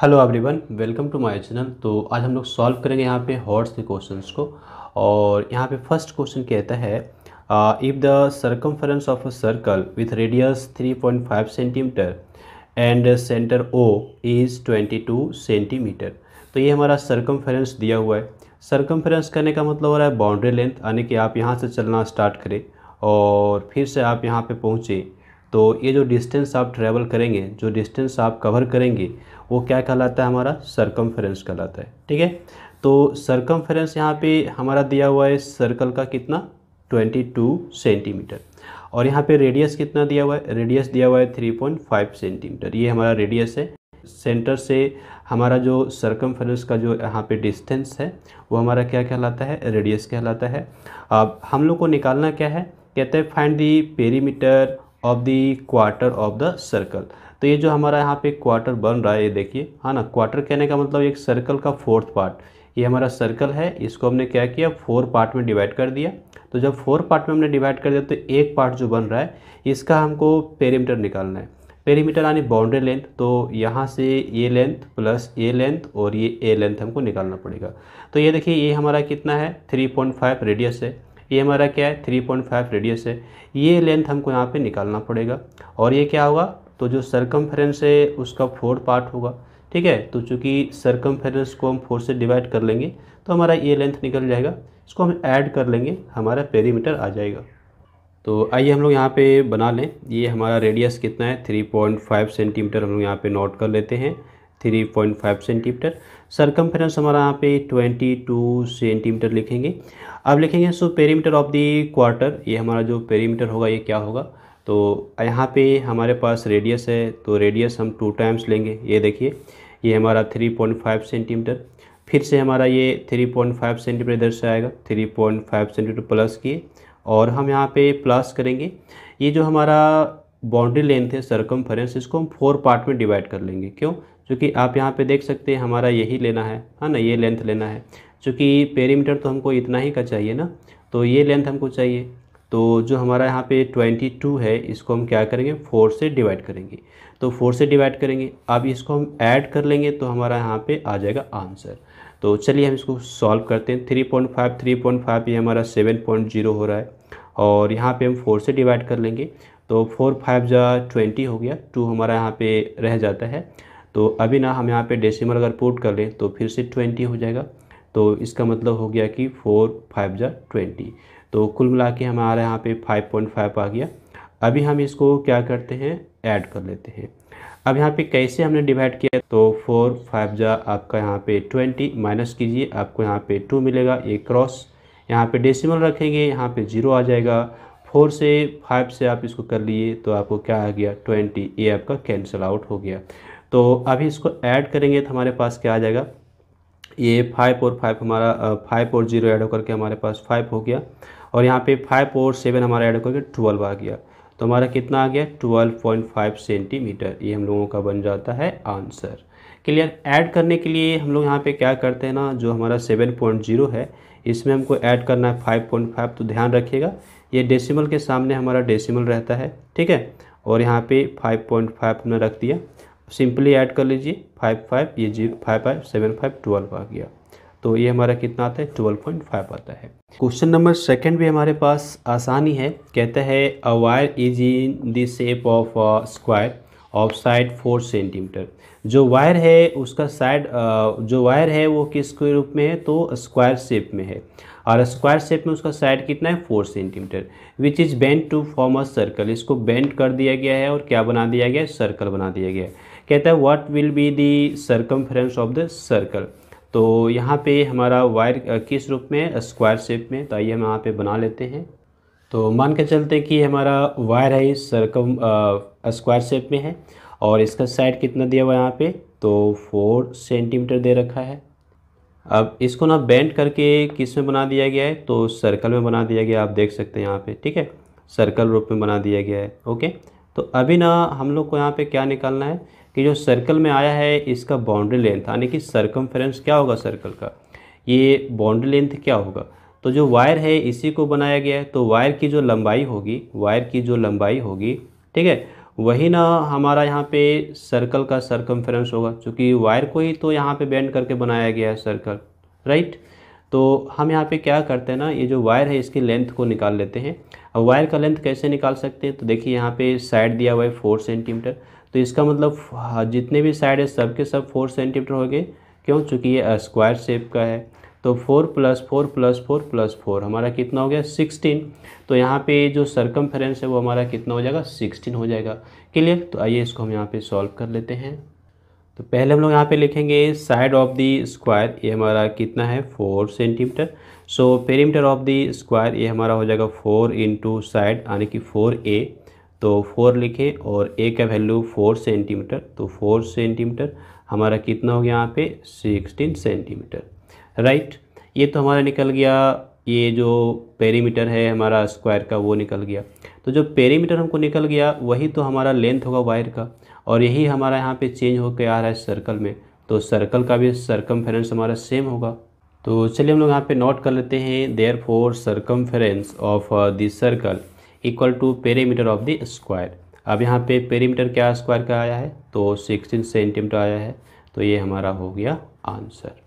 hello everyone welcome to my channel तो आज हम लोग सॉल्व करेंगे यहाँ पे हॉर्स के क्वेश्चंस को और यहाँ पे फर्स्ट क्वेश्चन कहता है if the circumference of a circle with radius 3.5 centimetre and centre O is 22 centimetre तो ये हमारा सर्कमफरेंस दिया हुआ है सर्कमफरेंस करने का मतलब हो रहा है बाउंड्री लेंथ यानी कि आप यहाँ से चलना स्टार्ट करें और फिर से आप यहाँ पर पहुँचें तो ये जो डिस्टेंस आप ट्रेवल करेंगे जो डिस्टेंस आप कवर करेंगे वो क्या कहलाता है हमारा सरकमफ्रेंस कहलाता है ठीक है तो सरकमफ्रेंस यहाँ पे हमारा दिया हुआ है सर्कल का कितना 22 सेंटीमीटर और यहाँ पे रेडियस कितना दिया हुआ है रेडियस दिया हुआ है 3.5 सेंटीमीटर ये हमारा रेडियस है सेंटर से हमारा जो सर्कमफ्रेंस का जो यहाँ पे डिस्टेंस है वो हमारा क्या कहलाता है रेडियस कहलाता है अब हम लोग को निकालना क्या है कहते हैं find the perimeter of the quarter of the circle तो ये जो हमारा यहाँ पे क्वार्टर बन रहा है ये देखिए है हाँ ना क्वार्टर कहने का मतलब एक सर्कल का फोर्थ पार्ट ये हमारा सर्कल है इसको हमने क्या किया फोर पार्ट में डिवाइड कर दिया तो जब फोर पार्ट में हमने डिवाइड कर दिया तो एक पार्ट जो बन रहा है इसका हमको पेरीमीटर निकालना है पेरीमीटर यानी बाउंड्री लेंथ तो यहाँ से ये लेंथ प्लस ए लेंथ और ये ए लेंथ हमको निकालना पड़ेगा तो ये देखिए ये हमारा कितना है 3.5 रेडियस है ये हमारा क्या है 3.5 रेडियस है ये लेंथ हमको यहाँ पे निकालना पड़ेगा और ये क्या होगा तो जो सरकमफ्रेंस है उसका फोर पार्ट होगा ठीक है तो चूँकि सरकमफ्रेंस को हम फोर से डिवाइड कर लेंगे तो हमारा ये लेंथ निकल जाएगा इसको हम ऐड कर लेंगे हमारा पेरीमीटर आ जाएगा तो आइए हम लोग यहाँ पे बना लें ये हमारा रेडियस कितना है थ्री पॉइंट फाइव सेंटीमीटर हम लोग यहाँ पे नोट कर लेते हैं three point five centimetre circumference हमारा यहाँ पे ट्वेंटी टू सेंटीमीटर लिखेंगे अब लिखेंगे so perimeter of the quarter ये हमारा जो पेरीमीटर होगा ये क्या होगा तो यहाँ पे हमारे पास रेडियस है तो रेडियस हम टू टाइम्स लेंगे ये देखिए ये हमारा थ्री पॉइंट फाइव सेंटीमीटर फिर से हमारा ये थ्री पॉइंट फाइव सेंटीमीटर इधर से आएगा three point five centimetre plus किए और हम यहाँ पे प्लस करेंगे ये जो हमारा बाउंड्री लेंथ है सरकम इसको हम फोर पार्ट में डिवाइड कर लेंगे क्यों क्योंकि आप यहाँ पर देख सकते हैं हमारा यही लेना है है ना ये लेंथ लेना है चूँकि पेरीमीटर तो हमको इतना ही का चाहिए ना तो ये लेंथ हमको चाहिए तो जो हमारा यहाँ पे 22 है इसको हम क्या करेंगे फोर से डिवाइड करेंगे तो फोर से डिवाइड करेंगे अब इसको हम ऐड कर लेंगे तो हमारा यहाँ पे आ जाएगा आंसर तो चलिए हम इसको सॉल्व करते हैं 3.5 3.5 ये हमारा 7.0 हो रहा है और यहाँ पे हम फोर से डिवाइड कर लेंगे तो फोर फाइव जा ट्वेंटी हो गया टू हमारा यहाँ पर रह जाता है तो अभी ना हम यहाँ पर डेसीमल अगर पोर्ट कर लें तो फिर से ट्वेंटी हो जाएगा तो इसका मतलब हो गया कि फोर फाइव जा ट्वेंटी तो कुल मिला के हमारे यहाँ पे 5.5 आ गया अभी हम इसको क्या करते हैं ऐड कर लेते हैं अब यहाँ पे कैसे हमने डिवाइड किया तो फोर फाइव जा आपका यहाँ पे ट्वेंटी माइनस कीजिए आपको यहाँ पे टू मिलेगा ये क्रॉस यहाँ पे डेसिमल रखेंगे यहाँ पे जीरो आ जाएगा फोर से फाइव से आप इसको कर लिए तो आपको क्या आ गया ट्वेंटी ये आपका कैंसिल आउट हो गया तो अभी इसको ऐड करेंगे तो हमारे पास क्या आ जाएगा ये फाइव और फाइव हमारा फाइव और जीरो ऐड होकर के हमारे पास फाइव हो गया और यहाँ पे फाइव और सेवन हमारा ऐड होकर के ट्वेल्व आ गया तो हमारा कितना आ गया ट्वेल्व पॉइंट फाइव सेंटीमीटर ये हम लोगों का बन जाता है आंसर क्लियर ऐड करने के लिए हम लोग यहाँ पे क्या करते हैं ना जो हमारा सेवन पॉइंट जीरो है इसमें हमको ऐड करना है फाइव पॉइंट फाइव तो ध्यान रखिएगा ये डेसिमल के सामने हमारा डेसिमल रहता है ठीक है और यहाँ पर फाइव पॉइंट फाइव हमने रख दिया सिंपली ऐड कर लीजिए फाइव फाइव ये zero five five seven five twelve आ गया तो ये हमारा कितना आता है ट्वेल्व पॉइंट फाइव आता है क्वेश्चन नंबर सेकंड भी हमारे पास आसानी है कहता है a wire is in the shape of square of side four centimetre जो वायर है उसका साइड जो वायर है वो के रूप में है तो स्क्वायर शेप में है और स्क्वायर शेप में उसका साइड कितना है four centimetre which is bend to form a circle इसको बेंड कर दिया गया है और क्या बना दिया गया है सर्कल बना दिया गया है कहता है what will be the circumference of the circle तो यहाँ पे हमारा वायर किस रूप में स्क्वायर शेप में तो आइए हम यहाँ पे बना लेते हैं तो मान के चलते कि हमारा वायर है सर्कम स्क्वायर शेप में है और इसका साइड कितना दिया हुआ है यहाँ पे तो फोर सेंटीमीटर दे रखा है अब इसको ना बेंड करके किस में बना दिया गया है तो सर्कल में बना दिया गया आप देख सकते हैं यहाँ पे ठीक है सर्कल रूप में बना दिया गया है ओके तो अभी ना हम लोग को यहाँ पे क्या निकालना है कि जो सर्कल में आया है इसका बाउंड्री लेंथ यानी कि सर्कम क्या होगा सर्कल का ये बाउंड्री लेंथ क्या होगा तो जो वायर है इसी को बनाया गया है तो वायर की जो लंबाई होगी वायर की जो लंबाई होगी ठीक है वही ना हमारा यहाँ पे सर्कल का सर्कम होगा क्योंकि वायर को ही तो यहाँ पे बेंड करके बनाया गया है सर्कल राइट तो हम यहाँ पे क्या करते हैं ना ये जो वायर है इसकी लेंथ को निकाल लेते हैं अब वायर का लेंथ कैसे निकाल सकते हैं तो देखिए यहाँ पे साइड दिया हुआ है फोर सेंटीमीटर तो इसका मतलब हाँ, जितने भी साइड है सब के सब फोर सेंटीमीटर हो गए क्यों चूँकि ये स्क्वायर शेप का है तो four plus four plus four plus four हमारा कितना हो गया सिक्सटीन तो यहाँ पे जो सरकम है वो हमारा कितना हो जाएगा सिक्सटीन हो जाएगा क्लियर तो आइए इसको हम यहाँ पे सॉल्व कर लेते हैं तो पहले हम लोग यहाँ पे लिखेंगे साइड ऑफ द स्क्वायर ये हमारा कितना है four centimetre so perimeter of the square ये हमारा हो जाएगा फोर इंटू साइड यानी कि फोर ए तो फोर लिखें और ए का वैल्यू फोर सेंटीमीटर तो फोर सेंटीमीटर हमारा कितना हो गया यहाँ पे सिक्सटीन सेंटीमीटर राइट ये तो हमारा निकल गया ये जो पेरीमीटर है हमारा स्क्वायर का वो निकल गया तो जो पेरीमीटर हमको निकल गया वही तो हमारा लेंथ होगा वायर का और यही हमारा यहाँ पे चेंज होकर आ रहा है सर्कल में तो सर्कल का भी सर्कम हमारा सेम होगा तो चलिए हम लोग यहाँ पे नोट कर लेते हैं therefore circumference of this circle equal to perimeter of the square अब यहाँ पे पेरीमीटर क्या स्क्वायर का आया है तो सिक्सटीन सेंटीमीटर आया है तो ये हमारा हो गया आंसर